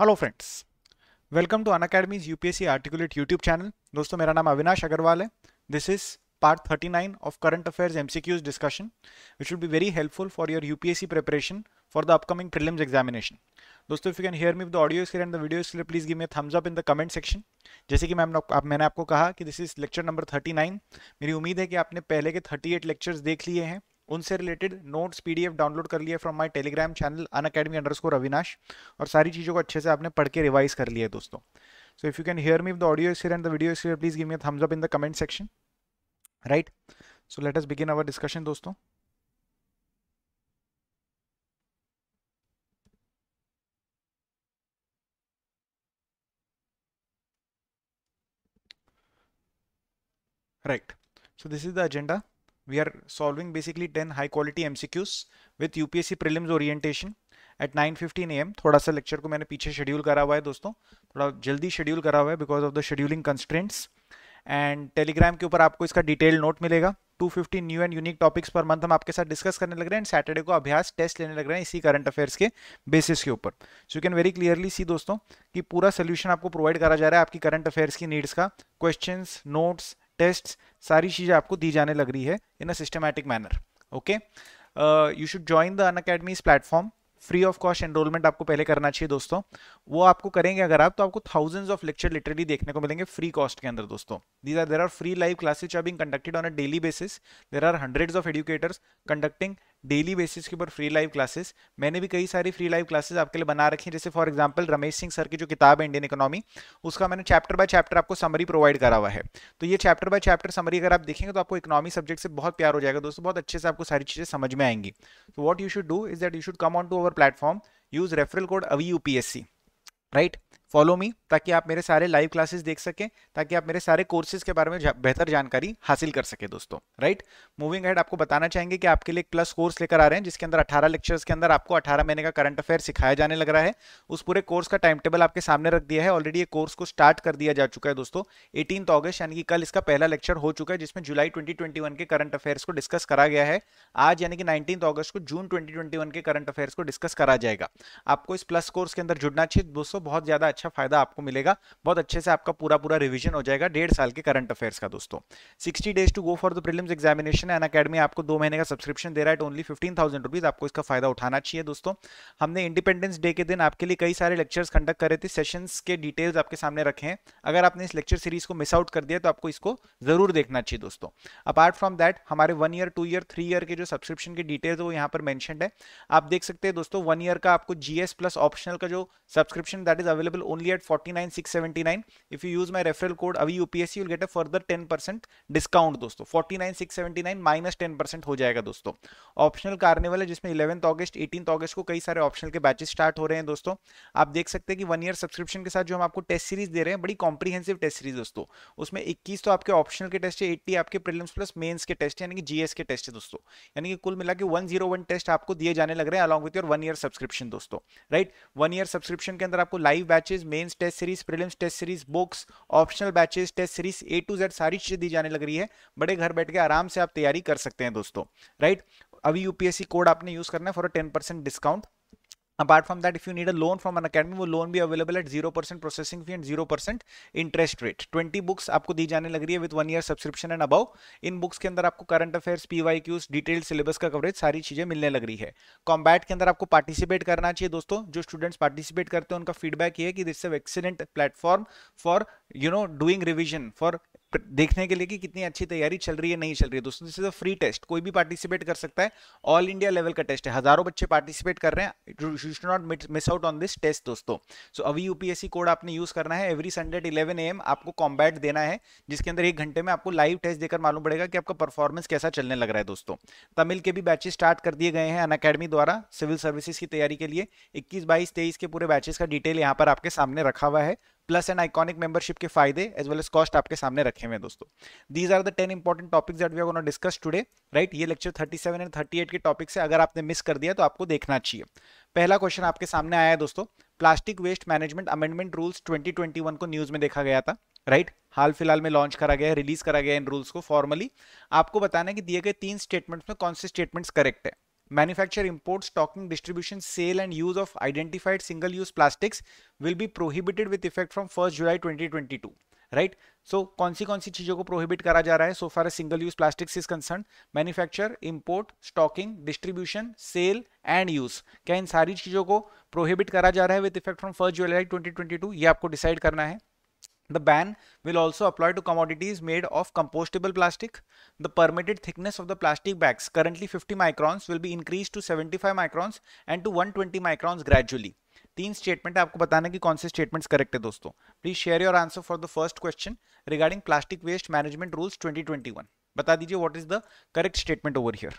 Hello friends welcome to Unacademy's U P S C articulate YouTube channel दोस्तों मेरा नाम अविनाश अग्रवाल है this is part thirty nine of current affairs M C Qs discussion which should be very helpful for your U P S C preparation for the upcoming prelims examination दोस्तों if you can hear me the audio screen and the video screen please give me thumbs up in the comment section जैसे कि ma'am आप मैंने आपको कहा कि this is lecture number thirty nine मेरी उम्मीद है कि आपने पहले के थर्टी एट लेक्चर्स देख लिए हैं उनसे रिलेटेड नोट्स पीडीएफ डाउनलोड कर लिए from my Telegram channel Unacademy under Avinash और सारी चीज़ों को अच्छे से आपने पढ़ के रिवाइज कर लिया दोस्तों so if you can hear me if the audio is here and the video is here please give me a thumbs up in the comment section right so let us begin our discussion दोस्तों right so this is the agenda we are solving basically 10 high quality MCQs with UPSC prelims orientation at 9:15 AM थोड़ा सा lecture को मैंने पीछे schedule करा हुआ है दोस्तों थोड़ा जल्दी शेड्यूल करा हुआ है because of the scheduling constraints and Telegram के ऊपर आपको इसका डिटेल नोट मिलेगा 250 new and unique topics per month हम आपके साथ डिस्कस करने लग रहे हैं एंड सैटरडे को अभ्यास टेस्ट लेने लग रहे हैं इसी करंट अफेयर्स के बेसिस के ऊपर so you can very clearly see दोस्तों कि पूरा सोल्यूशन आपको प्रोवाइड करा जा रहा है आपकी करंट अफेयर्स की नीड्स का क्वेश्चन नोट्स टेस्ट सारी चीज़ें आपको दी जाने लग रही है in a systematic manner okay you should join the Unacademy platform free of cost enrolment आपको पहले करना चाहिए दोस्तों वो आपको करेंगे अगर आप तो आपको थाउजेंड्स ऑफ लेक्चर लिटरली देखने को मिलेंगे फ्री कॉस्ट के अंदर दोस्तों these are there are free live classes are being conducted on a daily basis there are hundreds of educators conducting daily basis के ऊपर फ्री लाइव क्लासेस मैंने भी कई सारी फ्री लाइव क्लासेस आपके लिए बना रखी हैं जैसे for example Ramesh Singh sir की जो किताब है इंडियन इकोनॉमी उसका मैंने चैप्टर बाय चैप्टर आपको समरी प्रोवाइड करा हुआ है तो ये चैप्टर बाय चैप्टर समरी अगर आप देखेंगे तो आपको इकोनॉमी सब्जेक्ट से बहुत प्यार हो जाएगा दोस्तों बहुत अच्छे से आपको सारी चीज़ें समझ में आएंगी तो what you should do is that you should come on to our platform use referral code AVI you right follow me ताकि आप मेरे सारे लाइव क्लासेस देख सकें ताकि आप मेरे सारे कोर्सेज के बारे में जा, बेहतर जानकारी हासिल कर सके दोस्तों राइट मूविंग हेड आपको बताना चाहेंगे कि आपके लिए प्लस कोर्स लेकर आ रहे हैं जिसके अंदर 18 लेक्चर्स के अंदर आपको 18 महीने का करंट अफेयर सिखाया जाने लग रहा है उस पूरे कोर्स का टाइम टेबल आपके सामने रख दिया है ऑलरेडी ये कोर्स को स्टार्ट कर दिया जा चुका है दोस्तों एटीन ऑगस्ट यानी कि कल इसका पहला लेक्चर हो चुका है जिसमें जुलाई ट्वेंटी के करंट अफेयर्स को डिस्कस करा गया है आज यानी कि नाइनटीन ऑगस्ट को जून ट्वेंटी के करंट अफेयर्स को डिस्कस करा जाएगा आपको इस प्लस कोर्स के अंदर जुड़ना चाहिए दोस्तों बहुत ज्यादा अच्छा फायदा आपको मिलेगा बहुत अच्छे से आपका पूरा पूरा रिविजन हो जाएगा डेढ़ साल के करंट अफेयर्स का दोस्तों sixty days to go for the prelims examination Unacademy आपको दो महीने का सब्सक्रिप्शन दे रहा है ओनली फिफ्टीन थाउजेंड रुपीज आपको इसका फायदा उठाना चाहिए दोस्तों हमने इंडिपेंडेंस डे के दिन आपके लिए कई सारे लेक्चर्स कंडक्ट करे थे सेशंस के डिटेल्स आपके सामने रखे हैं अगर आपने इस लेक्चर सीरीज को मिस आउट कर दिया तो आपको इसको जरूर देखना चाहिए दोस्तों अपार्ट फ्रॉम दैट हमारे one year two year three year के जो सब्सक्रिप्शन के डिटेल्स वो यहाँ पर मैंशन है आप देख सकते हैं दोस्तों वन ईयर का आपको जीएस प्लस ऑप्शनल का जो subscription that is available at nine only at 49679 if you use my referral code avi upsc you'll get further ten percent discount दोस्तों forty nine six seventy nine minus ten percent हो जाएगा दोस्तों optional carnival है जिसमें 11th August eighteen August को कई सारे optional के बैचेस स्टार्ट हो रहे हैं दोस्तों आप देख सकते हैं कि वन ईयर सब्सक्रिप्शन के साथ जो हम आपको टेस्ट सीरीज दे रहे हैं बड़ी कॉम्प्रीहेंसिव टेस्ट सीरीज दोस्तों उसमें 21 तो आपके ऑप्शनल के टेस्ट है एट्टी आपके प्रीलिम्स प्लस मेन्स के टेस्ट यानी कि जीएस के टेस्ट है दोस्तों यानी कि कुल मिला के 101 टेस्ट आपको दिए जाने लग रहे हैं along with your one year subscription दोस्तों राइट वन ईयर सब्सक्रिप्शन के अंदर आपको live batches series mains test series prelims test series books optional batches test series A to Z सारी चीज़ें दी जाने लग रही है बड़े घर बैठ के आराम से आप तैयारी कर सकते हैं दोस्तों राइट अभी यूपीएससी कोड आपने यूज़ करना है for ten percent discount apart from that if you need a loan from Unacademy वो लोन भी available at zero percent processing fee and zero percent interest rate twenty books आपको दी जाने लग रही है with one year subscription and about in books के अंदर आपको current affairs P Y Qs detail syllabus का कवरेज सारी चीजें मिलने लग रही है कॉम्बैट के अंदर आपको पार्टिसिपेट करना चाहिए दोस्तों जो स्टूडेंट्स पार्टिसिपेट करते हैं उनका फीडबैक ये है कि दिस एव platform for you know doing revision for देखने के लिए कि कितनी अच्छी तैयारी चल रही है नहीं चल रही है दोस्तों this is a free test कोई भी पार्टिसिपेट कर सकता है ऑल इंडिया लेवल का टेस्ट है हजारों बच्चे पार्टिसिपेट कर रहे हैं you should not miss out on this test दोस्तों सो अभी यूपीएससी कोड आपने यूज करना है एवरी संडे इलेवन एम आपको कॉम्बैट देना है जिसके अंदर एक घंटे में आपको लाइव टेस्ट देकर मालूम पड़ेगा कि आपका परफॉर्मेंस कैसा चलने लग रहा है दोस्तों तमिल के भी बैचेस स्टार्ट कर दिए गए हैं अन अकेडमी द्वारा सिविल सर्विसेज की तैयारी के लिए इक्कीस बाईस तेईस के पूरे बैचेस का डिटेल यहाँ पर आपके सामने रखा हुआ है प्लस एंड आइकॉनिक मेंबरशिप के फायदे एज वेल एज कॉस्ट आपके सामने रखे हुए दोस्तों these are the ten important topics that we are gonna discuss today right ये लेक्चर 37 एंड थर्टी के टॉपिक से अगर आपने मिस कर दिया तो आपको देखना चाहिए पहला क्वेश्चन आपके सामने आया है दोस्तों plastic waste management amendment rules twenty को न्यूज में देखा गया था राइट right? हाल फिलहाल में लॉन्च करा गया है रिलीज करा गया इन रूल्स को फॉर्मली आपको बताना है कि दिए गए तीन स्टेटमेंट्स में कौन से स्टेटमेंट्स करेक्ट है manufacture import stocking distribution sale and use of identified single use plastics will be prohibited with effect from 1st July 2022 right right? So so, कौन सी कौन सी चीजों को प्रोहिबिट करा जा रहा है so far single use plastics is concern manufacture import stocking distribution sale and use क्या इन सारी चीजों को प्रोहिबिट करा जा रहा है with effect from first July 2022 ये आपको डिसाइड करना है The ban will also apply to commodities made of compostable plastic. The permitted thickness of the plastic bags, currently 50 microns, will be increased to 75 microns and to 120 microns gradually. तीन statement आपको बताना कि कौन से statements correct है दोस्तों please share your answer for the first question regarding plastic waste management rules 2021 बता दीजिए what is the correct statement over here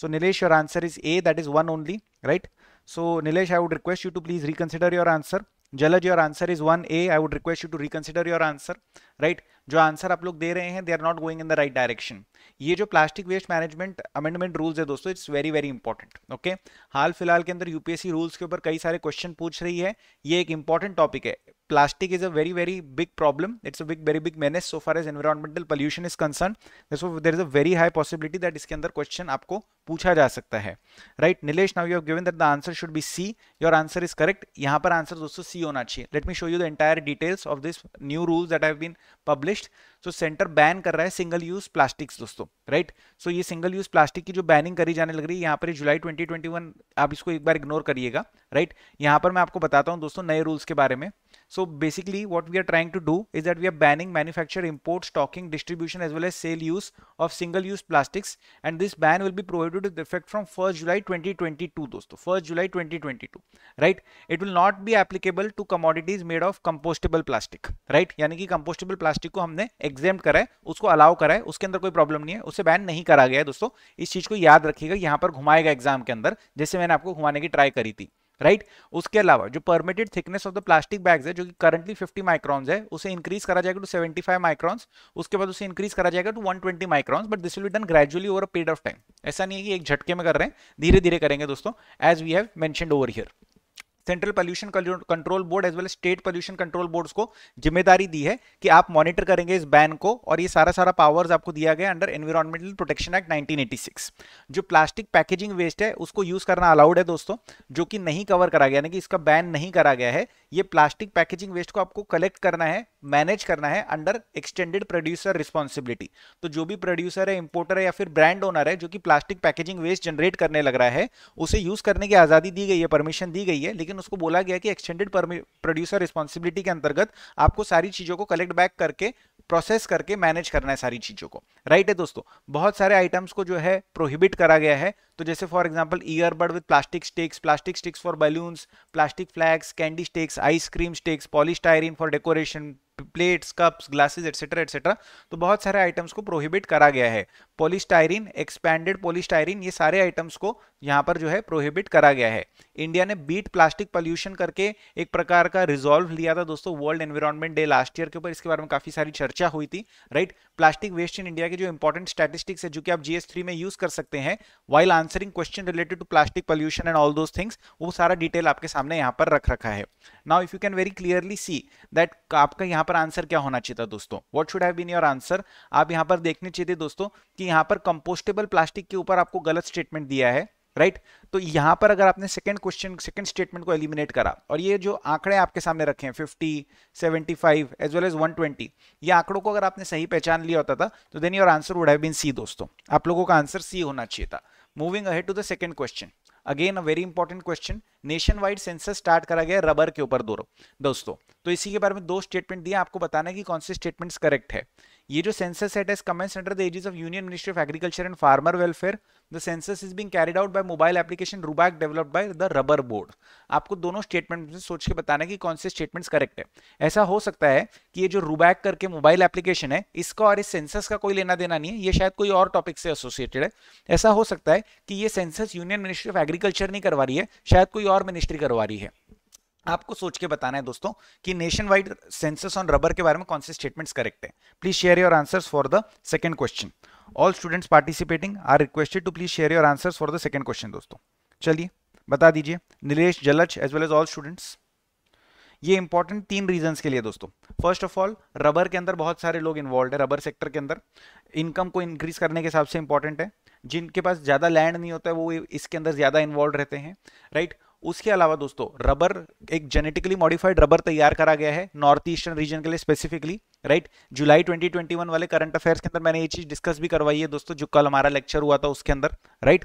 so Nilesh your answer is A that is one only right so Nilesh I would request you to please reconsider your answer Jalaj, your answer is 1A. I would request you to reconsider your answer, right? जो answer आप लोग दे रहे हैं they are not going in the right direction ये जो plastic waste management amendment rules है दोस्तों it's very very important okay हाल फिलहाल के अंदर यूपीएससी रूल्स के ऊपर कई सारे क्वेश्चन पूछ रही है ये एक इंपॉर्टेंट टॉपिक है plastic is a very very big problem it's a big very big manage so far as environmental pollution is concern there is a very high possibility that इसके अंदर क्वेश्चन आपको पूछा जा सकता है right Nilesh now you given that the answer should be C your answer is correct यहां पर answer दोस्तों सी होना चाहिए let me show you the entire details of this new rules that have been publish waste so centre ban कर रहा है single use plastics दोस्तों right so ये सिंगल यूज प्लास्टिक की जो बैनिंग करी जाने लग रही है यहाँ पर जुलाई 2021 आप इसको एक बार इग्नोर करिएगा राइट यहाँ पर मैं आपको बताता हूँ दोस्तों नए रूल्स के बारे में So basically what we are trying to do is that we are banning manufacture, import, stocking, distribution as well as sale use of single use plastics and this ban will be prohibited with effect from 1st July 2022 dosto 1st July 2022 right it will not be applicable to commodities made of compostable plastic right yani ki compostable plastic ko humne exempt kara hai usko allow kara hai uske andar koi problem nahi hai उसे ban nahi kara gaya hai dosto is cheez ko yaad rakhiyega yahan par ghumayega exam ke andar jaise maine aapko ghumane ki try kari thi right right? उसके अलावा जो permitted thickness of the plastic bags है जो कि currently 50 microns है उसे increase करा जाएगा टू 75 माइक्रॉन्स उसके बाद उसे इंक्रीज करा जाएगा to 120 microns but this will be done gradually over a period of time ऐसा नहीं है कि एक झटके में कर रहे हैं धीरे धीरे करेंगे दोस्तों as we have mentioned over here central pollution control board as well state pollution control board को जिम्मेदारी दी है कि आप मॉनिटर करेंगे इस बैन को और ये सारा सारा पावर्स आपको दिया गया अंडर एनवायरमेंटल प्रोटेक्शन एक्ट 1986 जो प्लास्टिक पैकेजिंग वेस्ट है उसको यूज करना अलाउड है दोस्तों जो कि नहीं कवर करा गया यानी कि इसका बैन नहीं करा गया है ये प्लास्टिक पैकेजिंग वेस्ट को आपको कलेक्ट करना है मैनेज करना है अंडर एक्सटेंडेड प्रोड्यूसर रिस्पॉन्सिबिलिटी तो जो भी प्रोड्यूसर है इंपोर्टर है या फिर ब्रांड ओनर है जो कि प्लास्टिक पैकेजिंग वेस्ट जनरेट करने लग रहा है उसे यूज करने की आजादी दी गई है परमिशन दी गई है लेकिन उसको बोला गया कि एक्सटेंडेड प्रोड्यूसर रिस्पॉन्सिबिलिटी के अंतर्गत आपको सारी चीजों को कलेक्ट बैक करके प्रोसेस करके मैनेज करना है सारी चीज़ों को राइट है दोस्तों बहुत सारे आइटम्स को जो है प्रोहिबिट करा गया है तो जैसे for example earbud with plastic sticks plastic sticks for balloons plastic flags candy sticks ice cream sticks polystyrene for decoration plates cups glasses etcetera etcetera तो बहुत सारे आइटम्स को प्रोहिबिट करा गया है पोलिस्टायरिन एक्सपैंडेड पोलिस्टायरिन ये सारे आइटम्स को यहाँ पर जो है प्रोहिबिट करा गया है इंडिया ने बीट प्लास्टिक पॉल्यूशन करके एक प्रकार का रिजॉल्व लिया था दोस्तों world environment day last year के ऊपर इसके बारे में काफी सारी चर्चा हुई थी right plastic waste in India के जो इंपॉर्टेंट स्टैटिस्टिक्स है जो कि आप जीएस में यूज कर सकते हैं while answering question related to plastic pollution and all those things वो सारा डिटेल आपके सामने यहाँ पर रख रखा है now if you can very clearly see that आपका यहाँ पर आंसर क्या होना चाहिए था दोस्तों what should have been your answer आप यहाँ पर देखने चाहिए थे दोस्तों कि यहाँ पर कंपोस्टेबल प्लास्टिक के ऊपर आपको गलत स्टेटमेंट दिया है राइट right? तो यहां पर अगर आपने सेकंड क्वेश्चन सेकंड स्टेटमेंट को एलिमिनेट करा और ये जो आंकड़े आपके सामने रखे हैं 50, 75 एज वेल एज 120 ये आंकड़ों को अगर आपने सही पहचान लिया होता था तो then your answer would have been C दोस्तों आप लोगों का आंसर सी होना चाहिए था moving ahead to the second question again a very important question nation wide census start करा गया रबर के ऊपर दोस्तों तो इसी के बारे में दो स्टेटमेंट दिए आपको बताना है कि कौन से स्टेटमेंट्स करेक्ट है ये जो census set as commence under the aegis of union ministry of agriculture and farmer welfare the census is being carried out by mobile application Rubac developed by the rubber board आपको दोनों statement में सोच के बताना है कि कौन से स्टेटमेंट्स करेक्ट है ऐसा हो सकता है कि ये जो रूबैक करके मोबाइल एप्लीकेशन है इसका और इस सेंसस का कोई लेना देना नहीं है ये शायद कोई और टॉपिक से एसोसिएटेड है ऐसा हो सकता है कि ये census union ministry of agriculture नहीं करवा रही है शायद कोई और मिनिस्ट्री करवा रही है आपको सोच के बताना है दोस्तों कि nation wide census on rubber के बारे में कौन से स्टेटमेंट्स करेक्ट है please share your answers for the second question all students participating are requested to please share your answers for the second question दोस्तों चलिए बता दीजिए Nilesh Jalaj as well as all students ये इंपॉर्टेंट तीन रीजन के लिए दोस्तों फर्स्ट ऑफ ऑल रबर के अंदर बहुत सारे लोग इन्वॉल्व है रबर सेक्टर के अंदर इनकम को इंक्रीज करने के हिसाब से इंपॉर्टेंट है जिनके पास ज़्यादा लैंड नहीं होता है वो इसके अंदर ज़्यादा इन्वॉल्व रहते हैं राइट right? उसके अलावा दोस्तों रबर एक जेनेटिकली मॉडिफाइड रबर तैयार करा गया है नॉर्थ ईस्टर्न रीजन के लिए स्पेसिफिकली राइट जुलाई 2021 वाले करंट अफेयर्स के अंदर मैंने ये चीज डिस्कस भी करवाई है दोस्तों जो कल हमारा लेक्चर हुआ था उसके अंदर राइट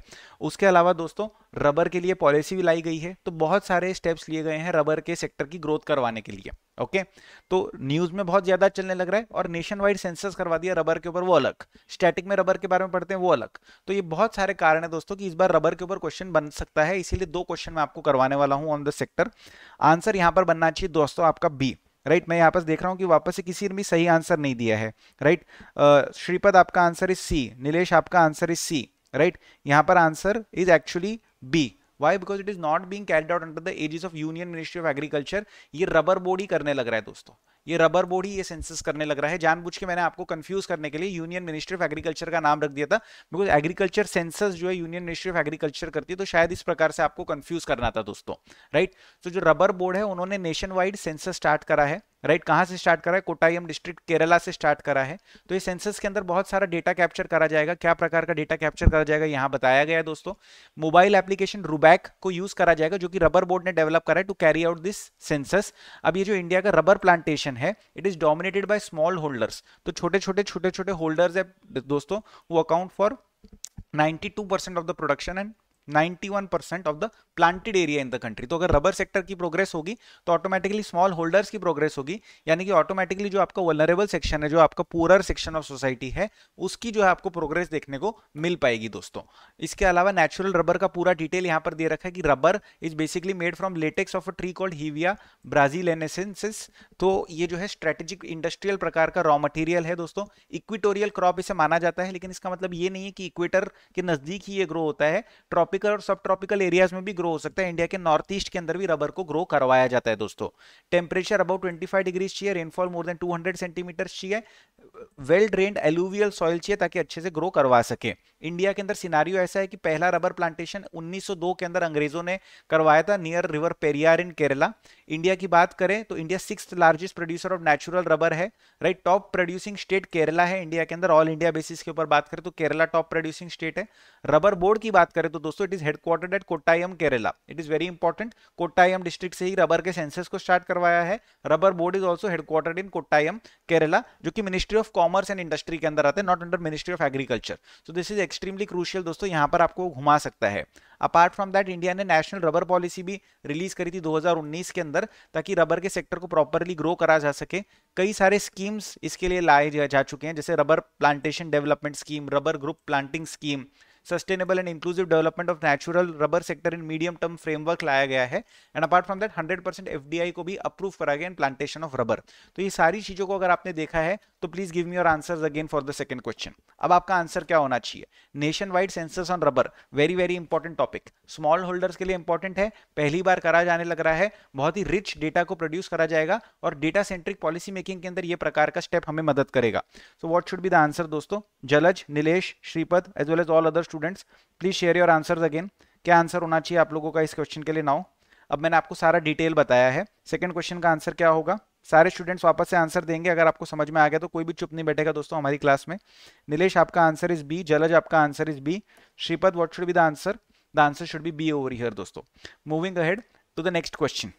उसके अलावा दोस्तों रबर के लिए पॉलिसी भी लाई गई है तो बहुत सारे स्टेप्स लिए गए हैं रबर के सेक्टर की ग्रोथ करवाने के लिए ओके तो न्यूज में बहुत ज्यादा चलने लग रहा है और नेशन वाइड सेंसस करवा दिया रबर के ऊपर वो अलग स्टैटिक में रबर के बारे में पढ़ते हैं वो अलग तो ये बहुत सारे कारण है दोस्तों कि इस बार रबर के ऊपर क्वेश्चन बन सकता है इसीलिए दो क्वेश्चन मैं आपको करवाने वाला हूँ ऑन द सेक्टर आंसर यहां पर बनना चाहिए दोस्तों आपका बी राइट मैं यहाँ पर देख रहा हूँ कि वापस से किसी ने भी सही आंसर नहीं दिया है राइट श्रीपद आपका आंसर इज सी नीलेश आपका आंसर इज सी राइट यहाँ पर answer is actually B why because it is not being carried out under the aegis of union ministry of agriculture ये रबर बोर्ड ही करने लग रहा है दोस्तों ये रबर बोर्ड ही ये सेंसस करने लग रहा है जानबूझ के मैंने आपको कंफ्यूज करने के लिए यूनियन मिनिस्ट्री ऑफ एग्रीकल्चर का नाम रख दिया था बिकॉज एग्रीकल्चर सेंसस जो है यूनियन मिनिस्ट्री ऑफ एग्रीकल्चर करती है तो शायद इस प्रकार से आपको कंफ्यूज करना था दोस्तों राइट right? तो जो रबर बोर्ड है उन्होंने नेशन वाइड सेंसस स्टार्ट करा है राइट कहाँ से स्टार्ट करा है कोटायम डिस्ट्रिक्ट केरला से स्टार्ट करा है तो ये सेंसस के अंदर बहुत सारा डेटा कैप्चर करा जाएगा क्या प्रकार का डेटा कैप्चर करा जाएगा यहाँ बताया गया है दोस्तों मोबाइल एप्लीकेशन रूबैक को यूज करा जाएगा जो कि रबर बोर्ड ने डेवलप करा है to carry out this census अब ये जो इंडिया का रबर प्लांटेशन है it is dominated by small holders तो छोटे छोटे छोटे छोटे होल्डर्स है दोस्तों वो account for 92% of the production and 91% of the planted area in the country तो अगर रबर सेक्टर की प्रोग्रेस होगी तो ऑटोमेटिकली स्मॉल होल्डर्स की प्रोग्रेस होगी यानी कि ऑटोमेटिकली जो आपका वलरेबल सेक्शन है जो आपका पूरर सेक्शन ऑफ सोसाइटी है उसकी जो है आपको प्रोग्रेस देखने को मिल पाएगी दोस्तों इसके अलावा नेचुरल रबर का पूरा डिटेल यहाँ पर दे रखा है कि rubber is basically made from latex of a tree called hevea brasiliensis तो ये जो है स्ट्रेटेजिक इंडस्ट्रियल प्रकार का रॉ मटेरियल है दोस्तों इक्विटोरियल क्रॉप इसे माना जाता है लेकिन इसका मतलब ये नहीं है कि इक्वेटर के नजदीक ही ये ग्रो होता है ट्रॉप ट्रॉपिकल और सब ट्रॉपिकल एरियाज में भी ग्रो हो सकता है इंडिया के नॉर्थ ईस्ट के अंदर भी रबर को ग्रो करवाया जाता है दोस्तों temperature about twenty five degrees चाहिए rainfall more than two hundred centimetre चाहिए वेल ड्रेन्ड एलुवियल सॉइल चाहिए ताकि अच्छे से ग्रो करवा सके इंडिया के अंदर सिनारियो ऐसा है कि पहला रबर प्लांटेशन उन्नीस के अंदर अंग्रेजों ने करवाया था near river Periyar in Kerala India की बात करें तो India six largest producer of natural rubber है right top producing state Kerala है इंडिया के अंदर ऑल इंडिया बेसिस के ऊपर बात करें तो केरला टॉप प्रोड्यूसिंग स्टेट है रबर बोर्ड की बात करें तो दोस्तों so it is headquartered at Kottayam Kerala it is very important Kottayam district से ही रबर के सेंसेस को स्टार्ट करवाया है rubber board is also headquartered in Kottayam Kerala जो कि ministry of commerce and industry के अंदर आते हैं not under ministry of agriculture so this is extremely crucial दोस्तों यहाँ पर आपको घुमा सकता है अपार्ट फ्रॉम दैट इंडिया ने नेशनल रबर पॉलिसी भी रिलीज करी थी 2019 के अंदर ताकि रबर के सेक्टर को प्रॉपरली ग्रो करा जा सके कई सारे स्कीम्स इसके लिए लाए जा चुके हैं जैसे rubber plantation development scheme rubber group planting scheme sustainable and inclusive development of natural rubber sector in medium term framework लाया गया है and apart from that 100 percent F को भी अप्रूव करा गया इन प्लांटेशन ऑफ रबर तो ये सारी चीज़ों को अगर आपने देखा है तो please give me your answer again for the second question अब आपका आंसर क्या होना चाहिए nationwide census on rubber very very important topic small holders के लिए इंपॉर्टेंट है पहली बार करा जाने लग रहा है बहुत ही रिच डेटा को प्रोड्यूस करा जाएगा और डेटा सेंट्रिक पॉलिसी मेकिंग के अंदर यह प्रकार का स्टेप हमें मदद करेगा so what should be the answer दोस्तों Jalaj Nilesh Shripad as well as all others students please share your answer again क्या आंसर होना चाहिए आप लोगों का इस क्वेश्चन के लिए नाउ अब मैंने आपको सारा डिटेल बताया है सेकंड क्वेश्चन का आंसर क्या होगा सारे स्टूडेंट्स वापस से आंसर देंगे अगर आपको समझ में आ गया तो कोई भी चुप नहीं बैठेगा दोस्तों हमारी क्लास में निलेश आपका आंसर इज बी जलज आपका answer is B Shripad what should be the answer the answer should be B over here दोस्तों moving ahead to the next question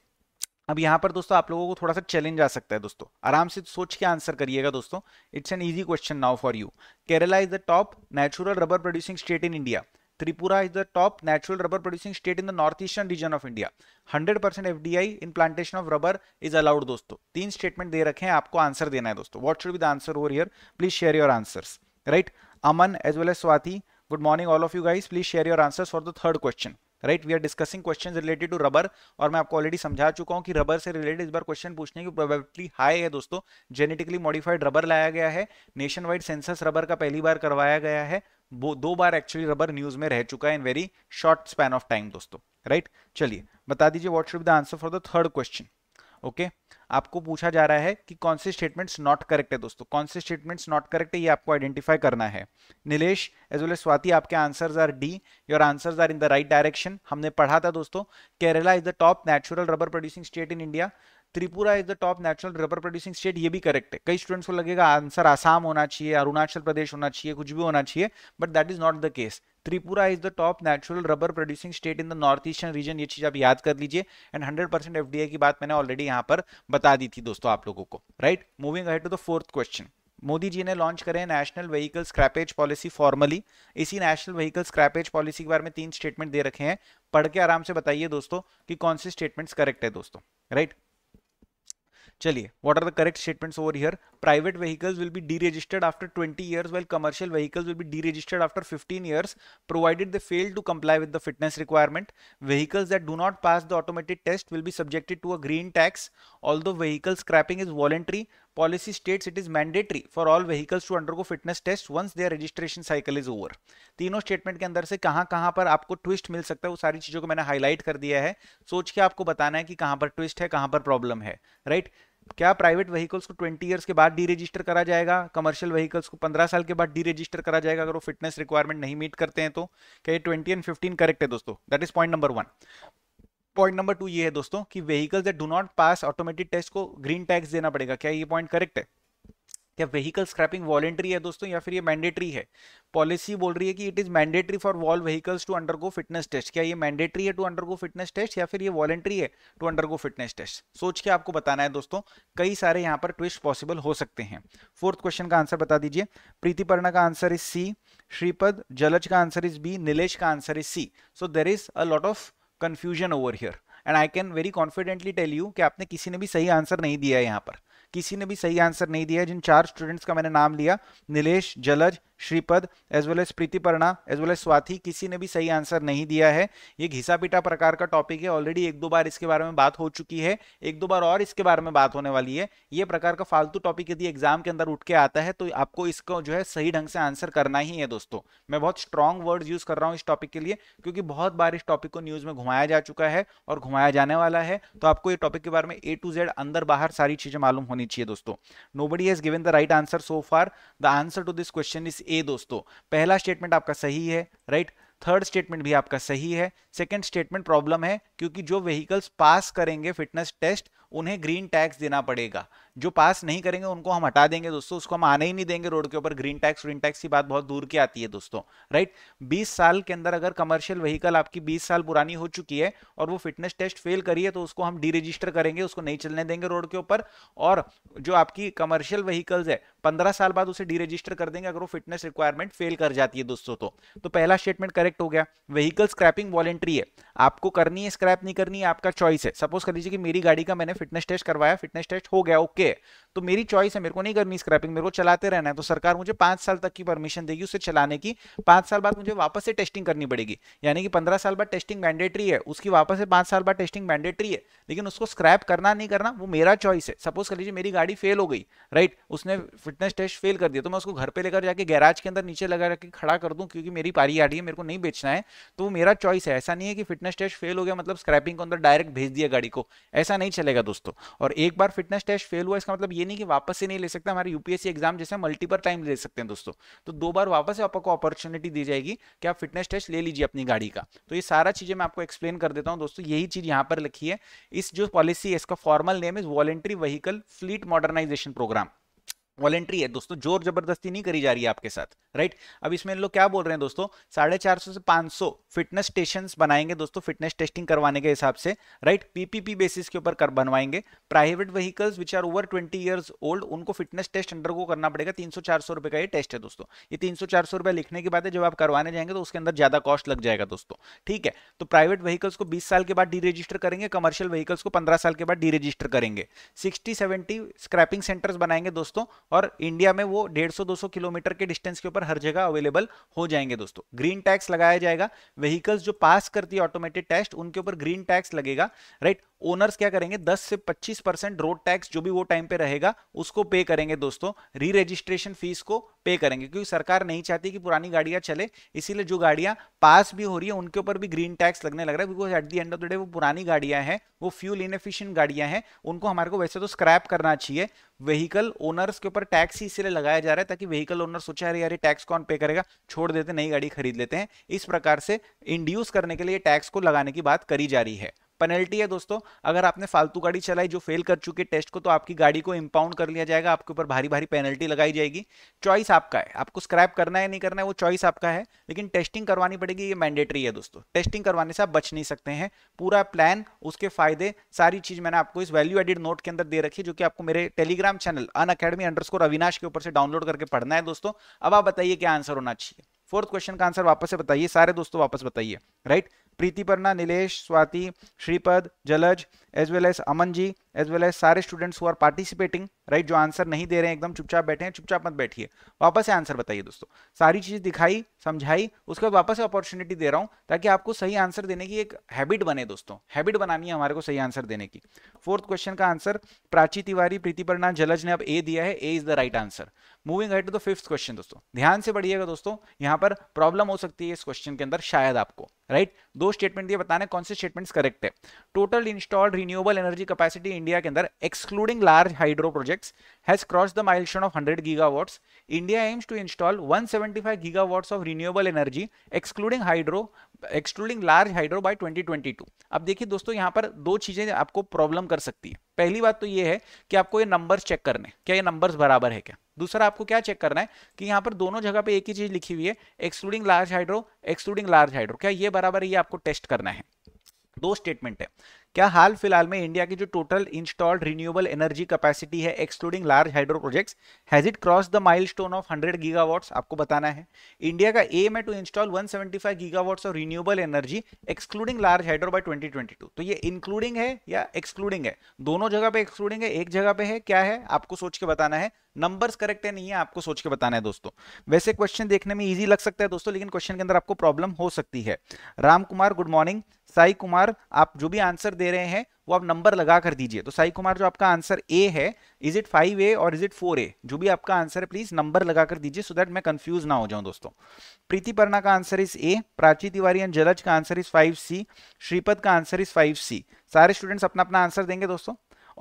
अब यहाँ पर दोस्तों आप लोगों को थोड़ा सा चैलेंज आ सकता है दोस्तों आराम से सोच के आंसर करिएगा दोस्तों it's an easy question now for you Kerala is the top natural rubber producing state in India Tripura Tripura is the top natural rubber producing state in the northeastern region of India. 100% FDI in plantation of rubber is allowed दोस्तों तीन statement दे रखे हैं आपको answer देना है दोस्तों what should be the answer over here please share your answer right Aman as well as Swati good morning all of you guys please share your answer for the third question right we are discussing question related to rubber और मैं आपको already समझा चुका हूँ कि rubber से related इस बार question पूछने की प्रोबेबिलिटी हाई है दोस्तों जेनेटिकली मॉडिफाइड रबर लाया गया है नेशन वाइड सेंसस रबर का पहली बार करवाया गया है वो दो बार एक्चुअली रबर न्यूज में रह चुका है in very short span of time दोस्तों राइट right? चलिए बता दीजिए what should the answer for the third question okay आपको पूछा जा रहा है कि कौन से स्टेटमेंट्स नॉट करेक्ट है दोस्तों कौन से स्टेटमेंट्स नॉट करेक्ट है ये आपको आइडेंटिफाई करना है Nilesh as well as Swati आपके answers are the your answers are in the right direction हमने पढ़ा था दोस्तों Kerala is the top natural rubber producing state in India Tripura is the top natural rubber producing state ये भी करेक्ट है कई स्टूडेंट्स को लगेगा आंसर आसाम होना चाहिए अरुणाचल प्रदेश होना चाहिए कुछ भी होना चाहिए but that is not the case Tripura is the top natural rubber producing state in the north eastern region ये चीज आप याद कर लीजिए एंड हंड्रेड परसेंट एफ की बात मैंने ऑलरेडी यहाँ पर बता दी थी दोस्तों आप लोगों को right moving ahead to the fourth question Modi ji ने लॉन्च करे national vehicle scrappage policy formally इसी नेशनल व्हीकल स्क्रैपेज पॉलिसी के बारे में तीन स्टेटमेंट दे रखे हैं पढ़ के आराम से बताइए दोस्तों कि कौन से स्टेटमेंट्स करेक्ट है दोस्तों राइट चलिए what are the correct statements over here private vehicles will be deregistered after 20 years well commercial vehicles will be deregistered after 15 years provided they fail to comply with the fitness requirement vehicles that do not pass the automated test will be subjected to a green tax although vehicle scrapping is voluntary policy states it is mandatory for all vehicles to undergo fitness test once their registration cycle is over तीनों statement के अंदर से कहां कहां पर आपको twist मिल सकता है वो सारी चीजों को मैंने हाईलाइट कर दिया है सोच के आपको बताना है कि कहां पर ट्विस्ट है कहां पर प्रॉब्लम है राइट right? क्या प्राइवेट व्हीकल्स को 20 इयर्स के बाद डी रजिस्टर करा जाएगा कमर्शियल व्हीकल्स को 15 साल के बाद डी रजिस्टर करा जाएगा अगर वो फिटनेस रिक्वायरमेंट नहीं मीट करते हैं तो क्या ये 20 एंड 15 करेक्ट है दोस्तों that is point number one point number two ये है दोस्तों कि vehicles that do not pass automatic test को ग्रीन टैक्स देना पड़ेगा क्या ये पॉइंट करेक्ट है क्या व्हीकल स्क्रैपिंग वॉलेंट्री है दोस्तों या फिर ये मैंडेटरी है पॉलिसी बोल रही है कि it is mandatory for all vehicles to undergo fitness test क्या ये मैंडेटरी है to undergo fitness test या फिर ये वॉलेंट्री है to undergo fitness test सोच के आपको बताना है दोस्तों कई सारे यहाँ पर ट्विस्ट पॉसिबल हो सकते हैं फोर्थ क्वेश्चन का आंसर बता दीजिए प्रीतिपर्णा का answer is C Shripad Jalaj का आंसर इज बी निलेश का answer is C so there is a lot of confusion over here and I can very confidently tell you कि आपने किसी ने भी सही आंसर नहीं दिया है यहाँ पर किसी ने भी सही आंसर नहीं दिया जिन चार स्टूडेंट्स का मैंने नाम लिया Nilesh Jalaj Shripad as well as Pritiparna as well as Swathi किसी ने भी सही आंसर नहीं दिया है ये घिसा पिटा प्रकार का टॉपिक है ऑलरेडी एक दो बार इसके बारे में बात हो चुकी है एक दो बार और इसके बारे में बात होने वाली है ये प्रकार का फालतू टॉपिक यदि एग्जाम के अंदर उठ के आता है तो आपको इसको जो है सही ढंग से आंसर करना ही है दोस्तों मैं बहुत स्ट्रॉन्ग वर्ड यूज कर रहा हूँ इस टॉपिक के लिए क्योंकि बहुत बार इस टॉपिक को न्यूज में घुमाया जा चुका है और घुमाया जाने वाला है तो आपको ये टॉपिक के बारे में ए टू जेड अंदर बाहर सारी चीजें मालूम होनी चाहिए दोस्तों nobody has given the right answer so far the answer to this question is A A दोस्तों पहला स्टेटमेंट आपका सही है राइट थर्ड स्टेटमेंट भी आपका सही है सेकंड स्टेटमेंट प्रॉब्लम है क्योंकि जो व्हीकल्स पास करेंगे फिटनेस टेस्ट उन्हें ग्रीन टैक्स देना पड़ेगा जो पास नहीं करेंगे उनको हम हटा देंगे दोस्तों उसको हम आने ही नहीं देंगे रोड के ऊपर ग्रीन टैक्स ग्रीन टैक्स की बात बहुत दूर की आती है दोस्तों राइट 20 साल के अंदर अगर कमर्शियल व्हीकल आपकी 20 साल पुरानी हो चुकी है और वो फिटनेस टेस्ट फेल करी है तो उसको हम डीरजिस्टर करेंगे उसको नहीं चलने देंगे रोड के ऊपर और जो आपकी कमर्शियल व्हीकल्स है पंद्रह साल बाद उसे डीरजिस्टर कर देंगे अगर वो फिटनेस रिक्वायरमेंट फेल कर जाती है दोस्तों तो, तो पहला स्टेटमेंट करेक्ट हो गया व्हीकल स्क्रैपिंग वॉलेंट्री है आपको करनी है स्क्रैप नहीं करनी है आपका चॉइस है सपोज कर लीजिए कि मेरी गाड़ी का मैंने मैंने फिटनेस टेस्ट करवाया फिटनेस टेस्ट हो गया ओके तो मेरी चॉइस है मेरे को नहीं करनी स्क्रैपिंग मेरे को चलाते रहना है तो सरकार मुझे पांच साल तक की परमिशन देगी उसे चलाने की पांच साल बाद मुझे वापस से टेस्टिंग करनी पड़ेगी यानी कि पंद्रह साल बाद टेस्टिंग मैंडेटरी है उसकी वापस से पांच साल बाद टेस्टिंग मैंडेटरी है लेकिन उसको स्क्रैप करना नहीं करना वो मेरा चॉइस है सपोज कर लीजिए मेरी गाड़ी फेल हो गई राइट उसने फिटनेस टेस्ट फेल कर दिया तो मैं उसको घर पर लेकर जाके गैराज के अंदर नीचे लगा के खड़ा कर दूँ क्योंकि मेरी पारी आ रही है मेरे को नहीं बेचना है तो वो मेरा चॉइस है ऐसा नहीं है कि फिटनेस टेस्ट फेल हो गया मतलब स्क्रैपिंग को अंदर डायरेक्ट भेज दिया गाड़ी को ऐसा नहीं चलेगा गया दोस्तों और एक बार फिटनेस टेस्ट फेल हुआ इसका मतलब ये नहीं कि वापस से नहीं ले सकते हमारे यूपीएससी एग्जाम जैसे मल्टीपल टाइम ले सकते हैं दोस्तों तो दो बार वापस आपको अपॉर्चुनिटी दी जाएगी कि आप फिटनेस टेस्ट ले लीजिए अपनी गाड़ी का तो ये सारा चीजें मैं आपको एक्सप्लेन कर देता हूँ दोस्तों यही चीज यहाँ पर लिखी है इस जो पॉलिसी है इसका formal name is voluntary vehicle fleet modernisation program voluntary है दोस्तों जोर जबरदस्ती नहीं करी जा रही है आपके साथ राइट अब इसमें लोग क्या बोल रहे हैं दोस्तों साढ़े चार सौ से पांच सौ फिटनेस स्टेशन बनाएंगे दोस्तों फिटनेस टेस्टिंग करवाने के हिसाब से राइट पीपीपी बेसिस के ऊपर कर बनवाएंगे private vehicles which are over twenty years old उनको फिटनेस टेस्ट अंडरगो करना पड़ेगा तीन सौ चार सौ रुपए का ये टेस्ट है दोस्तों ये तीन सौ चार सौ रुपए लिखने के बाद है जब आप करवाने जाएंगे तो उसके अंदर ज्यादा कॉस्ट लग जाएगा दोस्तों ठीक है तो प्राइवेट व्हीकल्स को बीस साल के बाद डी रजिस्टर करेंगे कमर्शियल व्हीकल्स को पंद्रह साल के बाद डी रजिस्टर करेंगे सिक्सटी सेवेंटी स्क्रैपिंग सेंटर्स बनाएंगे दोस्तों और इंडिया में वो 150-200 किलोमीटर के डिस्टेंस के ऊपर हर जगह अवेलेबल हो जाएंगे दोस्तों ग्रीन टैक्स लगाया जाएगा व्हीकल्स जो पास करती है ऑटोमेटेड टेस्ट उनके ऊपर ग्रीन टैक्स लगेगा राइट ओनर्स क्या करेंगे 10 से 25 परसेंट रोड टैक्स जो भी वो टाइम पे रहेगा उसको पे करेंगे दोस्तों री रजिस्ट्रेशन फीस को पे करेंगे क्योंकि सरकार नहीं चाहती कि पुरानी गाड़ियां चले इसीलिए जो गाड़ियां पास भी हो रही है उनके ऊपर भी ग्रीन टैक्स लगने लग रहा है because at the end of the day वो पुरानी गाड़ियां हैं वो फ्यूल इनफिशियंट गाड़ियां हैं उनको हमारे को वैसे तो स्क्रैप करना चाहिए व्हीकल ओनर्स के ऊपर टैक्स ही इसीलिए लगाया जा रहा है ताकि व्हीकल ओनर सोचा अरे यार टैक्स कौन पे करेगा छोड़ देते नई गाड़ी खरीद लेते हैं इस प्रकार से इंड्यूस करने के लिए टैक्स को लगाने की बात करी जा रही है पेनल्टी है दोस्तों अगर आपने फालतू गाड़ी चलाई जो फेल कर चुकी है टेस्ट को तो आपकी गाड़ी को इम्पाउंड कर लिया जाएगा आपके ऊपर भारी भारी पेनल्टी लगाई जाएगी चॉइस आपका है आपको स्क्रैप करना है नहीं करना है वो चॉइस आपका है लेकिन टेस्टिंग करवानी पड़ेगी ये मैंडेटरी है दोस्तों टेस्टिंग करवाने से आप बच नहीं सकते हैं पूरा प्लान उसके फायदे सारी चीज मैंने आपको इस वैल्यू एडिड नोट के अंदर दे रखी है जो कि आपको मेरे Telegram channel Unacademy underscore Avinash के ऊपर से डाउनलोड करके पढ़ना है दोस्तों अब आप बताइए क्या आंसर होना चाहिए फोर्थ क्वेश्चन का आंसर वापस से बताइए सारे दोस्तों वापस बताइए right Pritiparna Nilesh Swati Shripad Jalaj as well as Aman ji as well as सारे स्टूडेंट्स हु पार्टिसिपेटिंग राइट जो आंसर नहीं दे रहे हैं एकदम चुपचाप बैठे हैं चुपचाप मत बैठिए वापस से आंसर बताइए दोस्तों सारी चीज़ दिखाई समझाई उसके बाद वापस अपॉर्चुनिटी दे रहा हूँ ताकि आपको सही आंसर देने की एक हैबिट बने दोस्तों हैबिट बनानी है हमारे को सही आंसर देने की फोर्थ क्वेश्चन का आंसर प्राची तिवारी प्रीतिपर्णा जलज ने अब ए दिया है A is the right answer moving ahead to the fifth question दोस्तों ध्यान से बढ़िएगा दोस्तों यहाँ पर प्रॉब्लम हो सकती है इस क्वेश्चन के अंदर शायद आपको राइट right? दो स्टेटमेंट दिए बताने कौन से स्टेटमेंट्स करेक्ट है total installed renewable energy capacity India के अंदर excluding large hydro projects has cross the milestone of 100 gigawatts India aims to install 175 gigawatts of renewable energy excluding hydro excluding large hydro by 2022 अब देखिए दोस्तों यहां पर दो चीजें आपको प्रॉब्लम कर सकती है पहली बात तो ये है कि आपको ये नंबर्स चेक करने क्या ये नंबर्स बराबर है क्या दूसरा आपको क्या चेक करना है कि यहां पर दोनों जगह पे एक ही चीज लिखी हुई है excluding large hydro excluding large hydro क्या ये बराबर है ये आपको टेस्ट करना है दो स्टेटमेंट है क्या हाल फिलहाल में इंडिया की जो total installed renewable energy capacity है excluding large hydro projects has it cross the milestone of 100 gigawatts आपको बताना है इंडिया का एम है to install 175 gigawatts of renewable energy excluding large hydro by 2022 तो ये इंक्लूडिंग है या एक्सक्लूडिंग है दोनों जगह पे एक्सक्लूडिंग है एक जगह पे है क्या है आपको सोच के बताना है नंबर्स करेक्ट है नहीं है आपको सोच के बताना है दोस्तों वैसे क्वेश्चन देखने में इजी लग सकता है दोस्तों लेकिन क्वेश्चन के अंदर आपको प्रॉब्लम हो सकती है राम कुमार गुड मॉर्निंग साई कुमार आप जो भी आंसर दे रहे हैं वो आप नंबर लगा कर दीजिए तो साई कुमार जो आपका आंसर ए है इज इट फाइव ए और इज इट फोर ए जो भी आपका आंसर है प्लीज नंबर लगा कर दीजिए सो दैट मैं कंफ्यूज ना हो जाऊं दोस्तों प्रीति परना का answer is A Prachi Tiwari and Jalaj का answer is five C Shripad का आंसर इज फाइव सी सारे स्टूडेंट्स अपना अपना आंसर देंगे दोस्तों